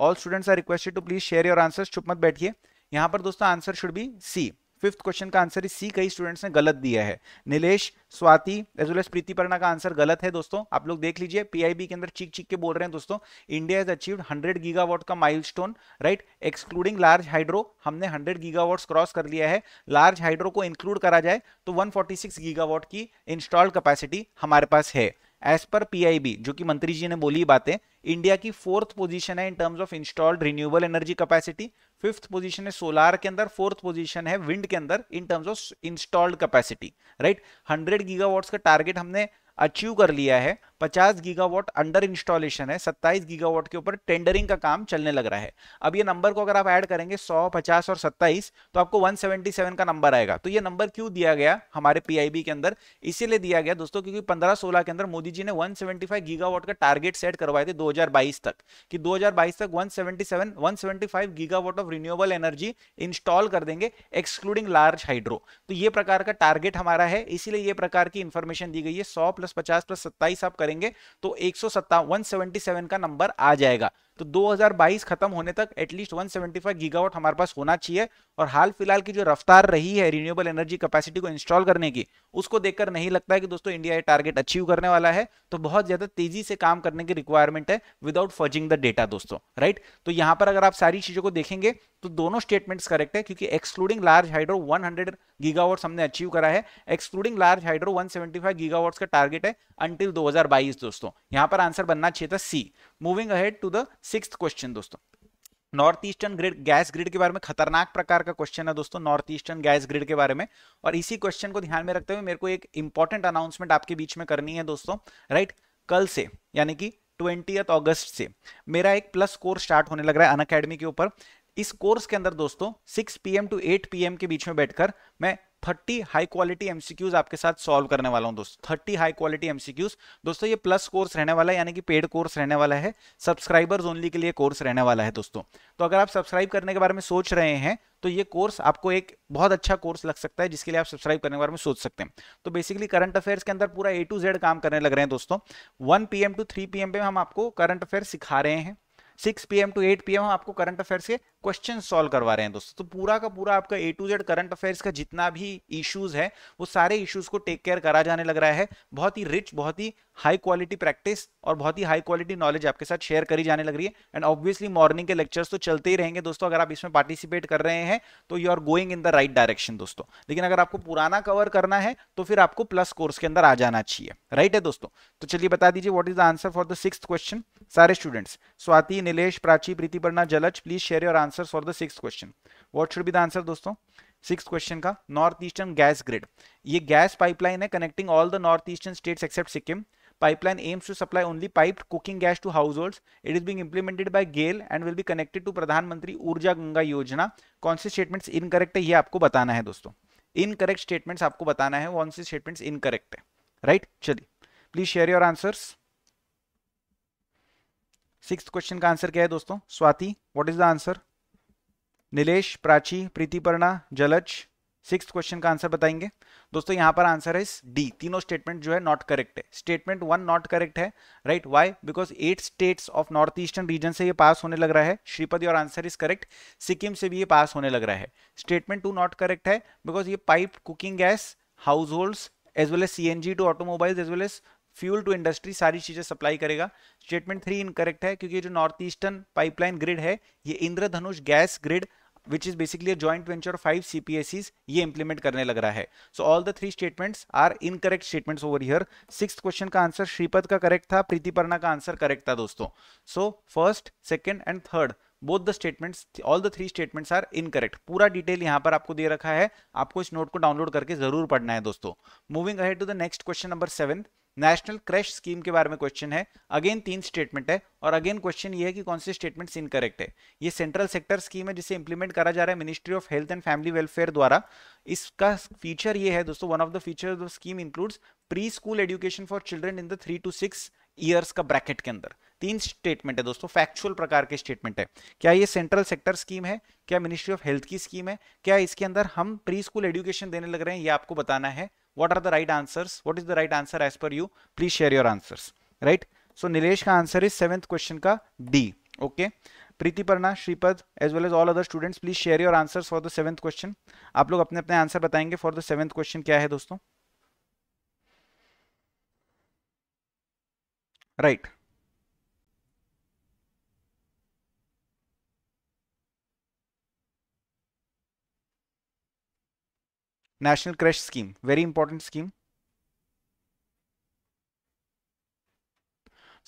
all students are requested to please share your answer चुप मत बैठिए यहाँ पर दोस्तों answer should be C fifth question का आंसर इज सी कई स्टूडेंट्स ने गलत दिया है Nilesh Swati as well as Pritiparna का आंसर गलत है दोस्तों आप लोग देख लीजिए पीआईबी के अंदर चीख चीख के बोल रहे हैं दोस्तों India has achieve hundred gigawatt का milestone right excluding large hydro हमने हंड्रेड गीगावाट क्रॉस कर लिया है लार्ज हाइड्रो को इंक्लूड करा जाए तो वन गीगावाट की इंस्टॉल्ड कैपेसिटी हमारे पास है एज पर पीआईबी जो कि मंत्री जी ने बोली बातें इंडिया की फोर्थ पोजीशन है in terms of installed renewable energy capacity fifth position है सोलार के अंदर फोर्थ पोजीशन है विंड के अंदर in terms of installed capacity right 100 gigawatts का टारगेट हमने अचीव कर लिया है पचास गीगावाट अंडर इंस्टॉलेशन है सत्ताईस गीगावाट के ऊपर टेंडरिंग का काम चलने लग रहा है अब ये नंबर को अगर आप ऐड करेंगे सौ पचास और सत्ताईस तो आपको 177 का नंबर आएगा तो ये नंबर क्यों दिया गया हमारे पीआईबी के अंदर इसीलिए दिया गया दोस्तों क्योंकि 15-16 के अंदर मोदी जी ने 175 गीगावाट का टारगेट सेट करवाए थे बाईस तक कि बाईस तक 177 seventy gigawatt of renewable energy install कर देंगे एक्सक्लूडिंग लार्ज हाइड्रो तो ये प्रकार का टारगेट हमारा है इसीलिए ये प्रकार की इंफॉर्मेशन दी गई है सौ प्लस पचास प्लस सत्ताईस आप करेंगे तो एक 177 का नंबर आ जाएगा तो 2022 खत्म होने तक एटलीस्ट 175 गीगावाट हमारे पास होना चाहिए और हाल फिलहाल की जो रफ्तार रही है रिन्यूएबल एनर्जी कैपेसिटी को इंस्टॉल करने की उसको देखकर नहीं लगता है कि दोस्तों इंडिया ये टारगेट अचीव करने वाला है तो बहुत ज्यादा तेजी से काम करने की रिक्वायरमेंट है विदाउट फर्जिंग द डेटा दोस्तों राइट तो यहां पर अगर आप सारी चीजों को देखेंगे तो दोनों स्टेटमेंट्स करेक्ट है क्योंकि एक्सक्लूडिंग लार्ज हाइड्रो 100 हंड्रेड हमने अचीव करा है एक्सक्लूडिंग लार्ज हाइड्रो 175 सेवेंटी का टारगेट है अंटिल 2022 दोस्तों यहां पर आंसर बनना चाहिए था C moving ahead to the six question दोस्तों north eastern grid gas grid के बारे में खतरनाक प्रकार का क्वेश्चन है दोस्तों नॉर्थ ईस्टर्न गैस ग्रिड के बारे में और इसी क्वेश्चन को ध्यान में रखते हुए मेरे को एक इंपॉर्टेंट अनाउंसमेंट आपके बीच में करनी है दोस्तों राइट कल से यानी कि ट्वेंटी अगस्त से मेरा एक प्लस कोर्स स्टार्ट होने लग रहा है अन अकेडमी के ऊपर इस कोर्स के अंदर दोस्तों 6 पीएम टू 8 पीएम के बीच में बैठकर मैं थर्टी हाई क्वालिटी एमसीक्यूज आपके साथ सॉल्व करने वाला हूं दोस्तों थर्टी हाई क्वालिटी एमसीक्यूज दोस्तों ये प्लस कोर्स रहने वाला है यानी कि पेड कोर्स रहने वाला है सब्सक्राइबर्स ओनली के लिए कोर्स रहने वाला है दोस्तों तो अगर आप सब्सक्राइब करने के बारे में सोच रहे हैं तो ये कोर्स आपको एक बहुत अच्छा कोर्स लग सकता है जिसके लिए आप सब्सक्राइब करने के बारे में सोच सकते हैं तो बेसिकली करंट अफेयर्स के अंदर पूरा ए टू जेड काम करने लग रहे हैं दोस्तों one P two three P पे हम आपको करंट अफेयर सिखा रहे हैं 6 पीएम टू 8 पीएम हम आपको करंट अफेयर्स के क्वेश्चन सॉल्व करवा रहे हैं दोस्तों तो पूरा का पूरा आपका A to Z current affairs का जितना भी इश्यूज है वो सारे इश्यूज को टेक केयर करा जाने लग रहा है बहुत ही रिच बहुत ही हाई क्वालिटी प्रैक्टिस और बहुत ही हाई क्वालिटी नॉलेज आपके साथ शेयर करी जाने लग रही है एंड ऑब्वियसली मॉर्निंग के लेक्चर्स तो चलते ही रहेंगे दोस्तों अगर आप इसमें पार्टिसिपेट कर रहे हैं तो you are going in the right direction दोस्तों लेकिन अगर आपको पुराना कवर करना है तो फिर आपको प्लस कोर्स के अंदर आ जाना चाहिए राइट है दोस्तों तो चलिए बता दीजिए what is the answer for the six question सारे students Swati Nilesh Prachi Pritiparna Jalaj please share your answer for the six question what should be the answer दोस्तों सिक्स क्वेश्चन का नॉर्थ ईस्टर्न गैस ग्रिड ये गैस पाइपलाइन है connecting all the north eastern states except Sikkim pipeline aims to supply only pipe cooking gas to household it is being implemented by Gayle and will be connected to Pradhan Mantri Urja Ganga योजना कौन से statements incorrect है ये आपको बताना है दोस्तों incorrect statements आपको बताना है कौन से स्टेटमेंट्स इनकरेक्ट है राइट चलिए please share your answers six question का आंसर क्या है दोस्तों Swati what is the answer Nilesh Prachi Pritiparna Jalaj six question का आंसर बताएंगे दोस्तों यहां पर आंसर है डी तीनों स्टेटमेंट जो है नॉट करेक्ट है स्टेटमेंट वन नॉट करेक्ट है right why because eight states of north eastern region से ये पास होने लग रहा है श्रीपति और आंसर इज करेक्ट सिक्किम से भी ये पास होने लग रहा है स्टेटमेंट टू नॉट करेक्ट है बिकॉज ये pipe cooking gas household as well as C N G to automobiles as well as fuel to industry सारी चीज़ें सप्लाई करेगा स्टेटमेंट थ्री इनकरेक्ट है क्योंकि जो नॉर्थ ईस्टर्न पाइपलाइन ग्रिड है ये Indradhanush gas grid which is basically joint venture five CPSEs ये implement करने लग रहा है so all the three statements are incorrect statements over here six question का आंसर श्रीपद का करेक्ट था प्रीतिपर्णा का आंसर करेक्ट था दोस्तों so first second and third both the statements all the three statements are incorrect पूरा डिटेल यहां पर आपको दे रखा है आपको इस नोट को डाउनलोड करके जरूर पढ़ना है दोस्तों moving ahead to the next question number seven national creche scheme के बारे में क्वेश्चन है अगेन तीन स्टेटमेंट है और अगेन क्वेश्चन ये है कि कौन सी इन इनकरेक्ट है ये सेंट्रल सेक्टर स्कीम है जिसे इंप्लीमेंट करा जा रहा है ministry of health and family welfare द्वारा इसका फीचर ये है दोस्तों one of the feature of the scheme includes pre school education for children in the three to six years का ब्रैकेट के अंदर तीन स्टेटमेंट है दोस्तों फैक्चुअल प्रकार के स्टेटमेंट है क्या ये सेंट्रल सेक्टर स्कीम है क्या मिनिस्ट्री ऑफ हेल्थ की स्कीम है क्या इसके अंदर हम प्री स्कूल एजुकेशन देने लग रहे हैं ये आपको बताना है what are the right answers what is the right answer as per you please share your answers right so nilesh ka answer is seventh question ka d okay Pritiparna Shripad as well as all other students please share your answers for the seventh question आप लोग अपने अपने answer बताएंगे for the seventh question क्या है दोस्तों right right. National creche scheme very important scheme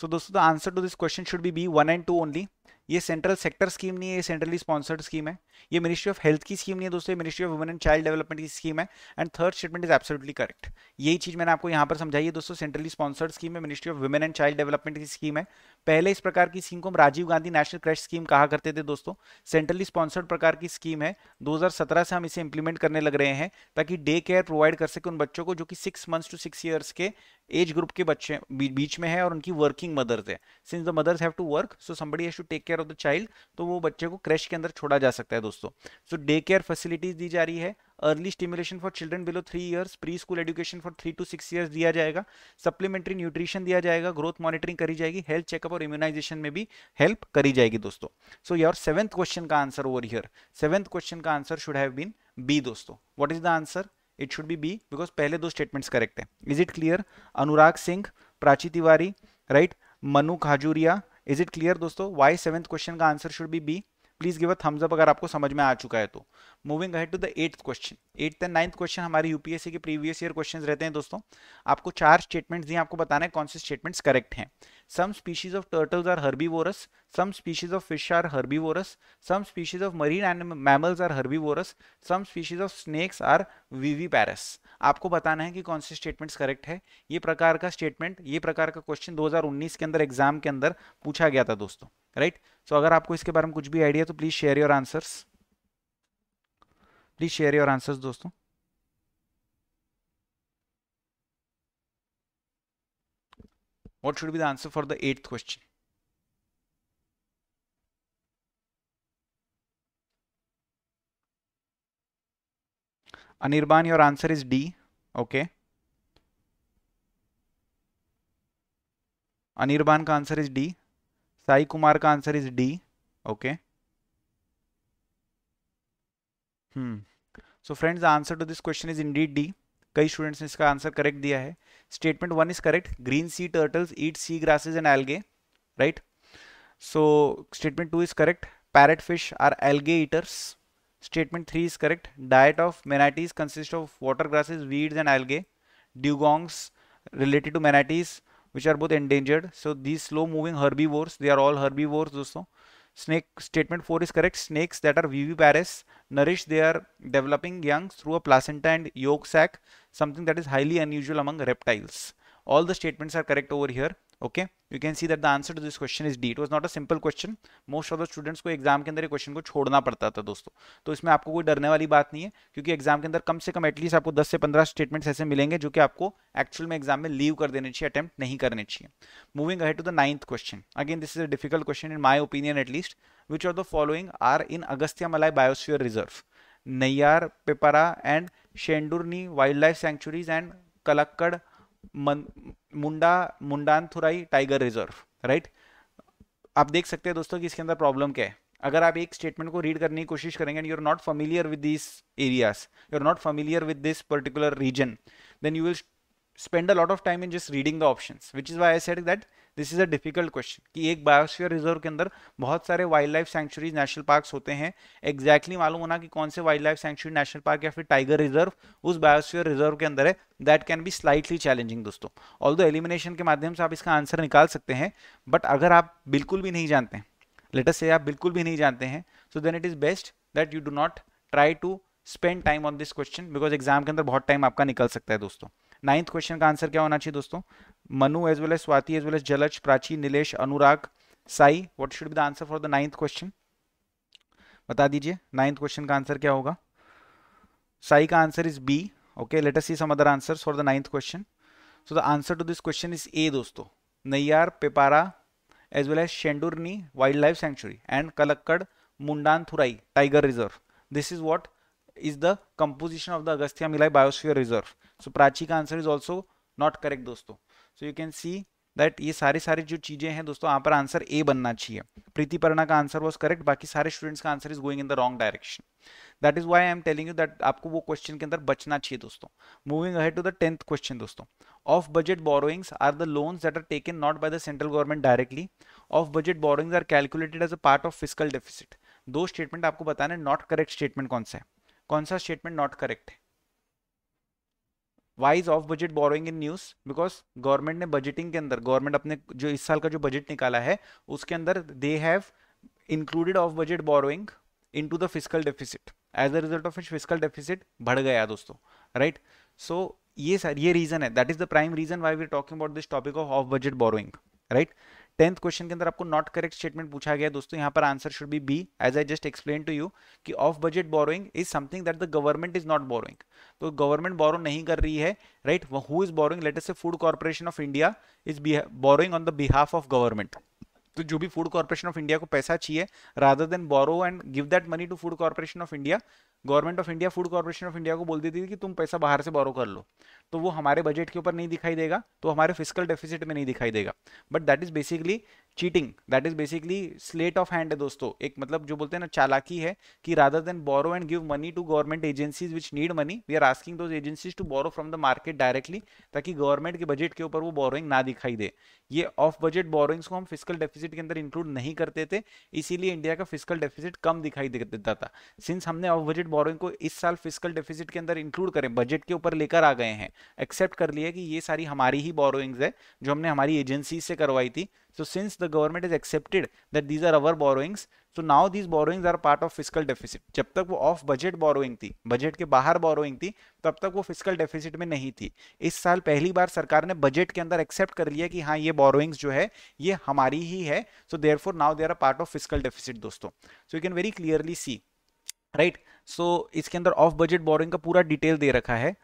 so दोस्तों the answer to this question should be B one and two only ये सेंट्रल सेक्टर स्कीम नहीं है ये सेंट्रली स्पॉन्सर्ड स्कीम है ये मिनिस्ट्री ऑफ हेल्थ की स्कीम नहीं है दोस्तों ये ministry of women and child development की स्कीम है and third statement is absolutely correct यही चीज मैंने आपको यहाँ पर समझाई है दोस्तों सेंट्रली स्पॉन्सर्ड स्कीम है ministry of women and child development की स्कीम है पहले इस प्रकार की स्कीम को हम Rajiv Gandhi national creche scheme कहा करते थे दोस्तों सेंट्रली स्पॉन्सर्ड प्रकार की स्कीम है 2017 से हम इसे इंप्लीमेंट करने लग रहे हैं ताकि डे केयर प्रोवाइड कर सके उन बच्चों को जो कि six months to six years के एज ग्रुप के बच्चे बीच में है और उनकी वर्किंग मदर्स है since the mothers have to work so somebody has to take care of the child तो वो बच्चे को क्रैश के अंदर छोड़ा जा सकता है दोस्तों सो डे केयर फैसिलिटीज दी जा रही है early stimulation for children below three years pre school education for three to six years दिया जाएगा सप्लीमेंट्री न्यूट्रिशन दिया जाएगा ग्रोथ मॉनिटरिंग करी जाएगी हेल्थ चेकअप और इम्यूनाइजेशन में भी हेल्प करी जाएगी दोस्तों सो योर सेवेंथ क्वेश्चन का answer over here seventh question का answer should have been B दोस्तों what is the answer it should be B because पहले दो स्टेटमेंट्स करेक्ट है is it clear Anurag Singh Prachi Tiwari right right? Manu Khajuria is it clear दोस्तों why seventh question का answer should be B please give a thumbs up अगर आपको समझ में आ चुका है तो moving ahead to the eighth question eighth and ninth question हमारे यूपीएससी के प्रीवियस ईयर क्वेश्चन रहते हैं दोस्तों आपको चार स्टेटमेंट्स दिए आपको बताना है कौन से स्टेटमेंट्स करेक्ट हैं Some species of turtles are herbivorous. Some species of fish are herbivorous. Some species of marine animal, mammals are herbivorous. Some species of snakes are viviparous. आपको बताना है कि कौन से स्टेटमेंट्स करेक्ट है ये प्रकार का स्टेटमेंट ये प्रकार का क्वेश्चन 2019 के अंदर एग्जाम के अंदर पूछा गया था दोस्तों राइट right? सो so, अगर आपको इसके बारे में कुछ भी आइडिया तो please share your answers please share your answers दोस्तों What should be the answer for the eighth question? Anirban, your answer is D. Okay. Anirban का answer is D Sai Kumar का answer is D okay hmm so friends answer to this question is in D कई students ने इसका answer correct दिया है statement one is correct green sea turtles eat sea grasses and algae right so statement two is correct parrotfish are algae eaters statement three is correct diet of manatees consists of water grasses weeds and algae dugongs related to manatees which are both endangered so these slow moving herbivores they are all herbivores dosto Snake statement 4 is correct. Snakes that are viviparous nourish their developing young through a placenta and yolk sac, something that is highly unusual among reptiles. All the statements are correct over here. Okay. You can see that the answer to this question is D it was not a simple question most of the students को exam के अंदर ये question को छोड़ना पड़ता था दोस्तों तो इसमें आपको कोई डरने वाली बात नहीं है क्योंकि एग्जाम के अंदर कम से कम एटलीस्ट आपको 10 से 15 स्टेटमेंट्स ऐसे मिलेंगे जो कि आपको एक्चुअल में एग्जाम में लीव कर देने चाहिए अटैम्प्ट नहीं करने चाहिए moving ahead to the ninth question again this is a difficult question in my opinion at least which are the following are in Agasthyamalai biosphere reserve Neyyar Peppara and Shendurney wildlife sanctuaries and Kalakkad Munda Mundanthurai tiger reserve right आप देख सकते हैं दोस्तों कि इसके अंदर problem क्या है अगर आप एक स्टेटमेंट को रीड करने की कोशिश करेंगे and you are not familiar with this areas you are not familiar with this particular region then you will spend a lot of time in just reading the options which is why I said that this is a difficult question कि एक biosphere reserve के अंदर बहुत सारे wildlife sanctuaries national park होते हैं exactly exactly मालूम होना कि कौन से wildlife sanctuary national park या फिर टाइगर रिजर्व उस बायोस्फीयर रिजर्व के अंदर है that can be slightly challenging दोस्तों ऑल दो एलिमिनेशन के माध्यम से आप इसका आंसर निकाल सकते हैं बट अगर आप बिल्कुल भी नहीं जानते हैं लेटस से आप बिल्कुल भी नहीं जानते हैं so then it is best that you do not try to spend time on this question because exam के अंदर बहुत टाइम आपका निकल सकता है दोस्तों नाइन्थ क्वेश्चन का आंसर क्या होना चाहिए दोस्तों Manu as well as Swati as well as Jalaj Prachi Nilesh Anurag Sai what should be the answer for the ninth question बता दीजिए नाइन्थ क्वेश्चन का आंसर क्या होगा साई का answer is B okay let us see some other answers for the ninth question so the answer to this question is A दोस्तों Neyyar Peppara as well as Shendurney wildlife sanctuary and Kalakkad Mundanthurai tiger reserve this is what is the composition of the Agasthyamalai biosphere reserve so Prachi का answer is also not correct दोस्तों so you can see that ये सारी सारी जो चीज़ें हैं दोस्तों यहाँ पर आंसर ए बनना चाहिए प्रीति परना का आंसर वॉज करेक्ट बाकी सारे स्टूडेंट्स का answer is going in the wrong direction that is why I am telling you that आपको वो क्वेश्चन के अंदर बचना चाहिए दोस्तों moving ahead to the tenth question दोस्तों off budget borrowings are the loans that are taken not by the central government directly off budget borrowings are calculated as a part of fiscal deficit दो statement आपको बताना है not correct statement कौन सा है कौन सा स्टेटमेंट नॉट करेक्ट है why is off budget borrowing in news because government ने बजटिंग के अंदर गवर्नमेंट अपने जो इस साल का जो बजट निकाला है उसके अंदर they have included off budget borrowing into the fiscal deficit as a result of it fiscal deficit बढ़ गया दोस्तों राइट सो ये सर ये रीजन है that is the prime reason why we are talking about this topic of off budget borrowing right tenth question के अंदर आपको not correct statement पूछा गया दोस्तों यहाँ पर answer should be be as I just explain to you कि off budget borrowing is something that the government is not borrowing तो गवर्नमेंट बोरो नहीं कर रही है right who is borrowing later food corporation of India is borrowing on the behalf of government तो जो भी food corporation of India को पैसा चाहिए rather than borrow and give that money to food corporation of India government of India food corporation of India को बोल देती थी कि तुम पैसा बाहर से बोरो कर लो तो वो हमारे बजट के ऊपर नहीं दिखाई देगा तो हमारे फिजिकल डेफिसिट में नहीं दिखाई देगा but that is basically cheating that is basically sleight of hand है दोस्तों एक मतलब जो बोलते हैं ना चालाकी है कि rather than borrow and give money to government agencies which need money we are asking those agencies to borrow from the market directly ताकि गवर्नमेंट के बजट के ऊपर वो बोरोइंग ना दिखाई दे ये ऑफ बजट बोरोइंग्स को हम फिजिकल डेफिसिट के अंदर इंक्लूड नहीं करते थे इसीलिए इंडिया का फिजिकल डेफिसिट कम दिखाई देता था सिंस हमने ऑफ बजट बोरोइंग को इस साल फिजिकल डेफिसिट के अंदर इंक्लूड करें बजट के ऊपर लेकर आ गए हैं एक्सेप्ट कर लिया कि ये सारी हमारी ही बोरोइंग्स है जो हमने हमारी एजेंसी से करवाई थी so since the government is accepted that these are our borrowings so now these borrowings are part of fiscal deficit जब तक वो ऑफ बजट बोरोइंग थी बजट के बाहर बोरोइंग थी तब तक वो फिजिकल डेफिसिट में नहीं थी इस साल पहली बार सरकार ने बजट के अंदर एक्सेप्ट कर लिया कि हाँ ये बोरोइंग्स जो है ये हमारी ही है so therefore now they are a part of fiscal deficit दोस्तों so you can very clearly see right so इसके अंदर ऑफ बजट बोरिंग का पूरा डिटेल दे रखा है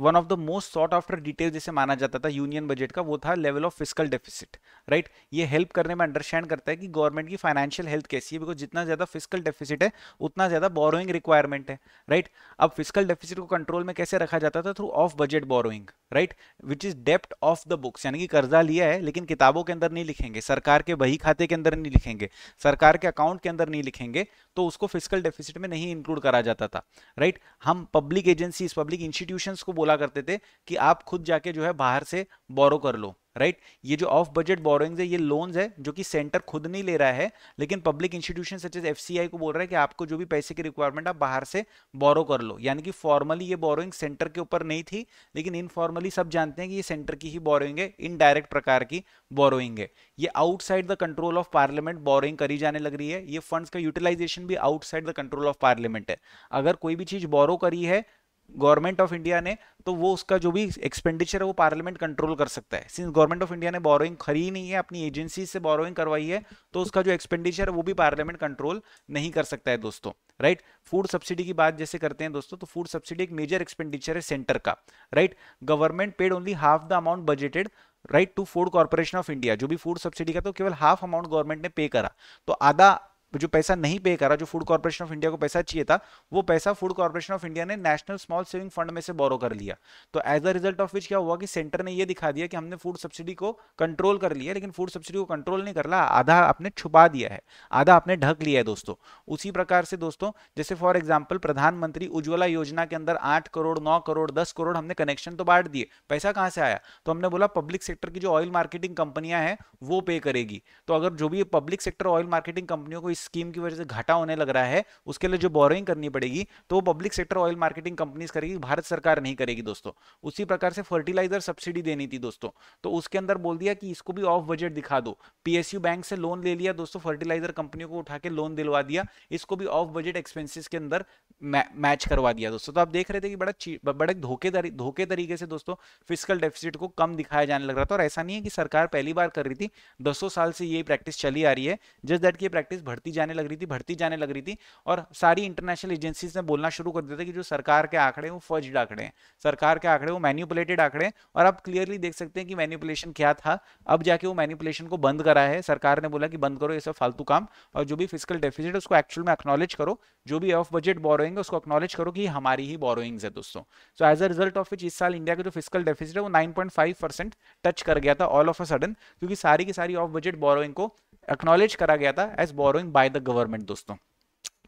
one of the most sought after detail जिसे माना जाता था यूनियन बजट का वो था level of fiscal deficit right ये हेल्प करने में अंडरस्टैंड करता है कि गवर्नमेंट की फाइनेंशियल हेल्थ कैसी है बिकॉज जितना ज़्यादा फिजिकल डेफिसिट है उतना ज़्यादा बोरोइंग रिक्वायरमेंट है राइट right? अब फिजिकल डेफिसिट को कंट्रोल में कैसे रखा जाता था through off budget borrowing right which is डेप्ट ऑफ द बुक्स यानी कि कर्जा लिया है लेकिन किताबों के अंदर नहीं लिखेंगे सरकार के बही खाते के अंदर नहीं लिखेंगे सरकार के अकाउंट के अंदर नहीं लिखेंगे तो उसको फिजिकल डेफिसिट में नहीं इंक्लूड करा जाता था राइट हम पब्लिक एजेंसीज पब्लिक इंस्टीट्यूशंस को बोला करते थे कि आप खुद जाके जो है बाहर से बोरो कर लो राइट right? ये जो ऑफ बजट बोरोइंग्स है ये लोन्स है जो कि सेंटर खुद नहीं ले रहा है लेकिन public institution such as FCI को बोल रहा है कि आपको जो भी पैसे की रिक्वायरमेंट आप बाहर से बोरो कर लो यानी कि फॉर्मली ये बोरोइंग सेंटर के ऊपर नहीं थी लेकिन इनफॉर्मली सब जानते हैं कि ये सेंटर की ही बोरोइंग है इनडायरेक्ट प्रकार की बोरोइंग है ये outside the control of parliament borrowing करी जाने लग रही है ये फंड का यूटिलाइजेशन भी outside the control of parliament है अगर कोई भी चीज बोरो करी है गवर्नमेंट ऑफ इंडिया ने तो वो उसका जो भी एक्सपेंडिचर है वो पार्लियामेंट कंट्रोल कर सकता है सिंस गवर्नमेंट ऑफ इंडिया ने बोरोइंग खरी नहीं है अपनी एजेंसी से बोरोइंग करवाई है तो उसका जो एक्सपेंडिचर है वो भी पार्लियामेंट कंट्रोल नहीं कर सकता है दोस्तों राइट फूड सब्सिडी की बात जैसे करते हैं दोस्तों तो फूड सब्सिडी एक मेजर एक्सपेंडिचर है सेंटर का right government paid only half the amount budgeted right to food corporation of India जो भी फूड सब्सिडी का तो केवल हाफ अमाउंट गवर्नमेंट ने पे करा तो आधा जो पैसा नहीं पे करा जो फूड कॉर्पोरेशन ऑफ इंडिया को पैसा चाहिए था वो पैसा फूड कॉर्पोरेशन ऑफ इंडिया ने नेशनल स्मॉल सेविंग फंड में से बोरो कर लिया तो as a result of which क्या हुआ कि सेंटर ने ये दिखा दिया कि हमने फूड सब्सिडी को कंट्रोल कर लिया लेकिन फूड सब्सिडी को कंट्रोल नहीं कर रहा आधा आपने छुपा दिया है आधा आपने ढक लिया है दोस्तों उसी प्रकार से दोस्तों जैसे फॉर एग्जाम्पल प्रधानमंत्री उज्ज्वला योजना के अंदर आठ करोड़ नौ करोड़ दस करोड़ हमने कनेक्शन तो बांट दिए पैसा कहाँ से आया तो हमने बोला पब्लिक सेक्टर की जो ऑयल मार्केटिंग कंपनियां हैं वो पे करेगी तो अगर जो भी पब्लिक सेक्टर ऑयल मार्केटिंग कंपनियों को इस स्कीम की वजह से घाटा होने लग रहा है उसके लिए जो बोरोइंग करनी पड़ेगी तो public sector oil marketing companies करेगी भारत सरकार नहीं करेगी दोस्तों उसी प्रकार से फर्टिलाइजर सब्सिडी देनी थी दोस्तों तो उसके अंदर बोल दिया कि इसको भी ऑफ बजट दिखा दो पीएसयू बैंक से लोन ले लिया दोस्तों फर्टिलाइजर कंपनियों को उठा के लोन दिलवा दिया इसको भी ऑफ बजट एक्सपेंसिस के अंदर मैच करवा दिया दोस्तों तो आप देख रहे थे कि बड़ा बड़े धोखे धोखे तरीके से दोस्तों फिजिकल डेफिसिट को कम दिखाया जाने लग रहा था और ऐसा नहीं है कि सरकार पहली बार कर रही थी दसों साल से ये प्रैक्टिस चली आ रही है जस्ट दैट की प्रैक्टिस बढ़ती जाने लग रही थी बढ़ती जाने लग रही थी और सारी इंटरनेशनल एजेंसीज ने बोलना शुरू कर दिया था कि जो सरकार के आंकड़े वो फर्ज आंकड़े हैं सरकार के आंकड़े वो मैन्यूपुलेटेड आंकड़े हैं और आप क्लियरली देख सकते हैं कि मैन्यूपुलेशन क्या था अब जाके वो मैन्यूपुलेशन को बंद करा है सरकार ने बोला कि बंद करो ये सब फालतू काम और जो भी फिजिकल डेफिसिट उसको एक्चुअल में एक्नॉलेज करो जो भी ऑफ बजट बोरोइंग करेंगे उसको एक्नोलेज करो कि हमारी ही बोरोइंग्स है दोस्तों so as a result of which इस साल इंडिया का जो फिजिकल डेफिसिट है वो 9.5 परसेंट टच कर गया था ऑल ऑफ अ सडन क्योंकि सारी की सारी ऑफ बजट बोरोइंग को एक्नोलेज करा गया था as borrowing by the government दोस्तों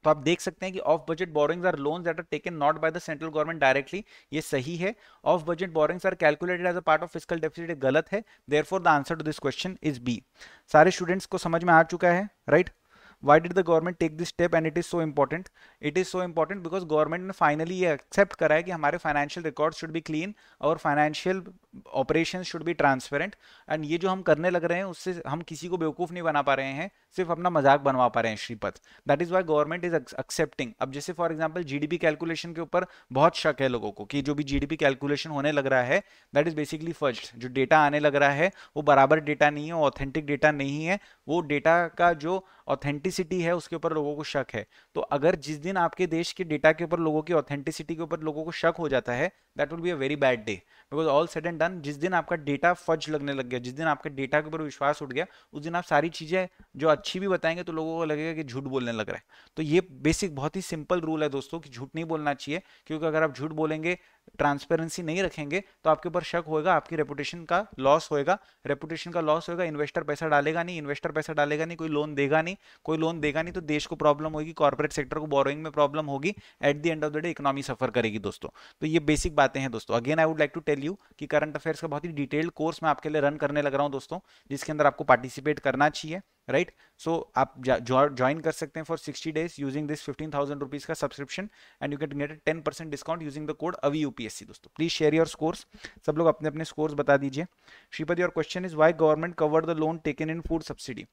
तो आप देख सकते हैं कि off budget borrowings are loans that are taken not by the central government directly ये सही है off budget borrowings are calculated as a part of fiscal deficit गलत है therefore the answer to this question is B सारे students को समझ में आ चुका है right right? Why did the government take this step and it is so important it is so important because government ने फाइनली ये एक्सेप्ट करा है कि हमारे फाइनेंशियल रिकॉर्ड शुड भी क्लीन और फाइनेंशियल ऑपरेशन शुड भी ट्रांसपेरेंट एंड ये जो हम करने लग रहे हैं उससे हम किसी को बेवकूफ़ नहीं बना पा रहे हैं सिर्फ अपना मजाक बनवा पा रहे हैं Shripad that is why government is accepting अब जैसे फॉर एग्जाम्पल पी कैलकुलेशन के ऊपर बहुत शक है लोगों को कि जो भी जी डी पी कैलकुलेशन होने लग रहा है दैट इज बेसिकली फर्स्ट जो डेटा आने लग रहा है वो बराबर डेटा नहीं है ऑथेंटिक डेटा नहीं है वो डेटा का जो ऑथेंटिसिटी है उसके ऊपर लोगों को शक है तो अगर जिस दिन आपके देश के डेटा के ऊपर लोगों की ऑथेंटिसिटी के ऊपर लोगों को शक हो जाता है that will be a very bad day because all said and done जिस दिन आपका डेटा फज लगने लग गया जिस दिन आपके डेटा के ऊपर विश्वास उठ गया उस दिन आप सारी चीज़ें जो अच्छी भी बताएंगे तो लोगों को लगेगा कि झूठ बोलने लग रहा है तो ये बेसिक बहुत ही सिंपल रूल है दोस्तों कि झूठ नहीं बोलना चाहिए क्योंकि अगर आप झूठ बोलेंगे ट्रांसपेरेंसी नहीं रखेंगे तो आपके ऊपर शक होएगा आपकी रेपुटेशन का लॉस होएगा रेपुटेशन का लॉस होएगा इन्वेस्टर पैसा डालेगा नहीं इन्वेस्टर पैसा डालेगा नहीं कोई लोन देगा नहीं कोई लोन देगा नहीं तो देश को प्रॉब्लम होगी कॉर्पोरेट सेक्टर को बोरोइंग में प्रॉब्लम होगी at the end of the day economy suffer करेगी दोस्तों तो ये बेसिक बात पाते हैं दोस्तों again I would like to tell you कि करंट अफेयर्स का बहुत ही डिटेल्ड कोर्स मैं आपके लिए रन करने लग रहा हूँ दोस्तों जिसके अंदर आपको पार्टिसिपेट करना चाहिए राइट right? सो so, आप ज्वाइन कर सकते हैं for sixty days using this fifteen thousand rupees का subscription and you get get ten percent discount using the code Avi UPSC दोस्तों प्लीज शेयर योर स्कोर्स सब लोग अपने अपने स्कोर्स बता दीजिए Shripad your question is why government cover the loan taken in food subsidy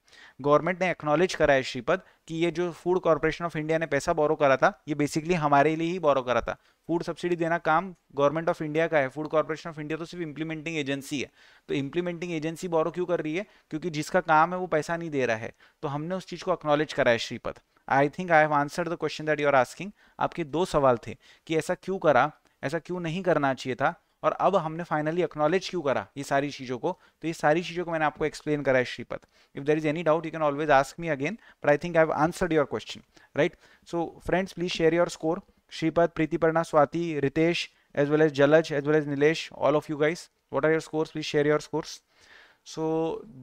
government ने acknowledge करा है श्रीपद कि ये जो फूड कॉर्पोरेशन ऑफ इंडिया ने पैसा बोरो करा था ये बेसिकली हमारे लिए ही बोरो करा था फूड सब्सिडी देना काम गवर्नमेंट ऑफ इंडिया का है फूड कॉरपोरेशन ऑफ इंडिया तो सिर्फ इंप्लीमेंटिंग एजेंसी है तो इंप्लीमेंटिंग एजेंसी बोरो क्यों कर रही है क्योंकि जिसका काम है वो पैसा नहीं दे रहा है तो हमने उस चीज़ को अक्नॉलेज करा है Shripad I think I have answer the question that you are asking आपके दो सवाल थे कि ऐसा क्यों करा ऐसा क्यों नहीं करना चाहिए था और अब हमने फाइनली अक्नोलेज क्यों करा ये सारी चीज़ों को तो ये सारी चीज़ों को मैंने आपको एक्सप्लेन करा है Shripad if there is any doubt you can always ask me again but I think I have answered your question right so friends please share your score Shripad Pritiparna Swati Ritesh as well as Jalaj as well as Nilesh all of you guys what are your scores please share your scores so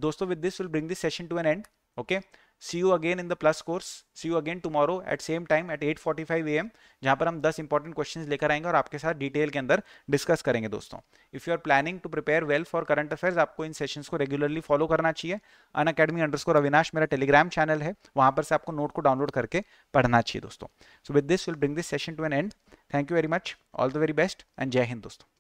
दोस्तों with this will bring this session to an end okay see you again in the plus course see you again tomorrow at same time at 8:45 forty five A M जहाँ पर हम दस important question लेकर आएंगे और आपके साथ detail के अंदर डिस्कस करेंगे दोस्तों if you are planning to prepare well for current affairs आपको इन सेशन को रेगुलरली फॉलो करना चाहिए अन अकेडमी स्कोर अविनाश मेरा टेलीग्राम चैनल है वहाँ पर से आपको नोट को डाउनलोड करके पढ़ना चाहिए दोस्तों so with this will bring this session to an end thank you very much all the very best and जय हिंद दोस्तों